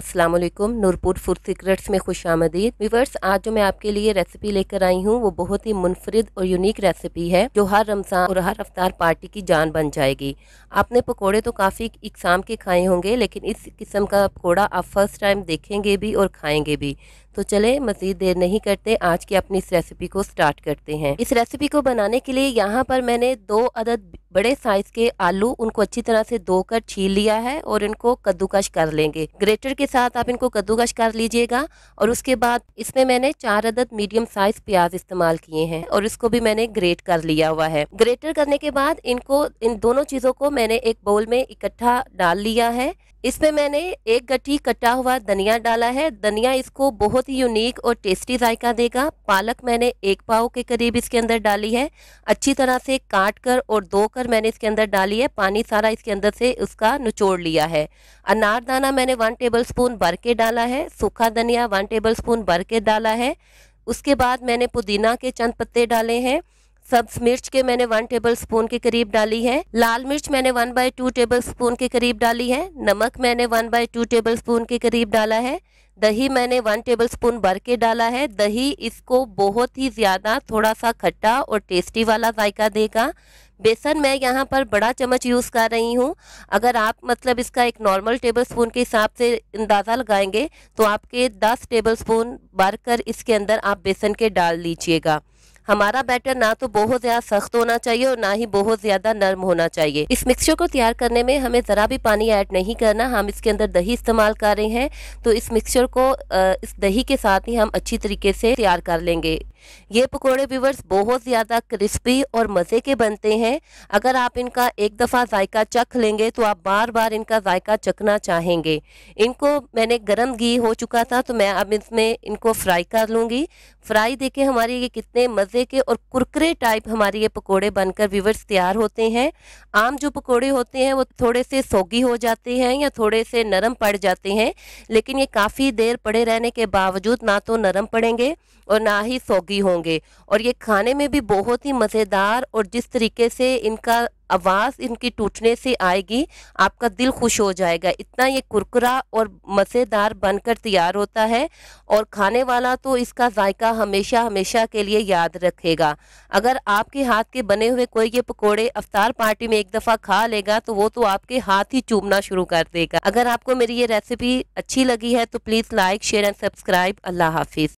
अस्सलाम वालेकुम Nurpur food secrets में खुश आमदीद व्यूवर्स आज जो मैं आपके लिए रेसिपी लेकर आई हूँ वो बहुत ही मुनफरद और यूनिक रेसिपी है जो हर रमजान और हर अफ्तार पार्टी की जान बन जाएगी आपने पकोड़े तो काफ़ी इकसाम के खाए होंगे लेकिन इस किस्म का पकौड़ा आप फर्स्ट टाइम देखेंगे भी और खाएंगे भी तो चले मज़ीद देर नहीं करते आज की अपनी इस रेसिपी को स्टार्ट करते हैं इस रेसिपी को बनाने के लिए यहाँ पर मैंने दो अदद बड़े साइज के आलू उनको अच्छी तरह से धोकर छील लिया है और इनको कद्दूकश कर लेंगे ग्रेटर के साथ आप इनको कद्दूकश कर लीजिएगा और उसके बाद इसमें मैंने चार अदद मीडियम साइज प्याज इस्तेमाल किए हैं और इसको भी मैंने ग्रेट कर लिया हुआ है ग्रेटर करने के बाद इनको इन दोनों चीज़ों को मैंने एक बाउल में इकट्ठा डाल लिया है इसमें मैंने एक गट्ठी कटा हुआ धनिया डाला है धनिया इसको बहुत ही यूनिक और टेस्टी जायका देगा पालक मैंने एक पाव के करीब इसके अंदर डाली है अच्छी तरह से काट कर और धो कर मैंने इसके अंदर डाली है पानी सारा इसके अंदर से उसका निचोड़ लिया है अनारदाना मैंने वन टेबल स्पून भर के डाला है सूखा धनिया वन टेबल स्पून भर के डाला है उसके बाद मैंने पुदीना के चंद पत्ते डाले हैं सब्ज मिर्च के मैंने वन टेबल स्पून के करीब डाली है लाल मिर्च मैंने one by two tablespoon के करीब डाली है नमक मैंने one by two tablespoon के करीब डाला है दही मैंने वन टेबल स्पून भर के डाला है दही इसको बहुत ही ज़्यादा थोड़ा सा खट्टा और टेस्टी वाला जायका देगा बेसन मैं यहाँ पर बड़ा चम्मच यूज़ कर रही हूँ अगर आप मतलब इसका एक नॉर्मल टेबल स्पून के हिसाब से अंदाज़ा लगाएंगे तो आपके दस टेबल स्पून भर कर इसके अंदर आप बेसन के डाल लीजिएगा हमारा बैटर ना तो बहुत ज़्यादा सख्त होना चाहिए और ना ही बहुत ज़्यादा नर्म होना चाहिए इस मिक्सचर को तैयार करने में हमें ज़रा भी पानी ऐड नहीं करना हम इसके अंदर दही इस्तेमाल कर रहे हैं तो इस मिक्सचर को इस दही के साथ ही हम अच्छी तरीके से तैयार कर लेंगे ये पकोड़े व्यूवर्स बहुत ज़्यादा क्रिस्पी और मज़े के बनते हैं अगर आप इनका एक दफ़ा जायका चख लेंगे तो आप बार बार इनका जायका चखना चाहेंगे इनको मैंने गर्म घी हो चुका था तो मैं अब इसमें इनको फ्राई कर लूँगी फ्राई देखे हमारे ये कितने मज़े के और कुरकरे टाइप हमारे ये पकौड़े बनकर व्यूवर्स तैयार होते हैं आम जो पकौड़े होते हैं वो थोड़े से सोगी हो जाते हैं या थोड़े से नरम पड़ जाते हैं लेकिन ये काफ़ी देर पड़े रहने के बावजूद ना तो नरम पड़ेंगे और ना ही सोगी भी होंगे और ये खाने में भी बहुत ही मज़ेदार और जिस तरीके से इनका आवाज़ इनकी टूटने से आएगी आपका दिल खुश हो जाएगा इतना ये कुरकुरा और मज़ेदार बनकर तैयार होता है और खाने वाला तो इसका जायका हमेशा हमेशा के लिए याद रखेगा अगर आपके हाथ के बने हुए कोई ये पकोड़े अफ्तार पार्टी में एक दफ़ा खा लेगा तो वो तो आपके हाथ ही चूमना शुरू कर देगा अगर आपको मेरी ये रेसिपी अच्छी लगी है तो please like share and subscribe अल्लाह हाफिज़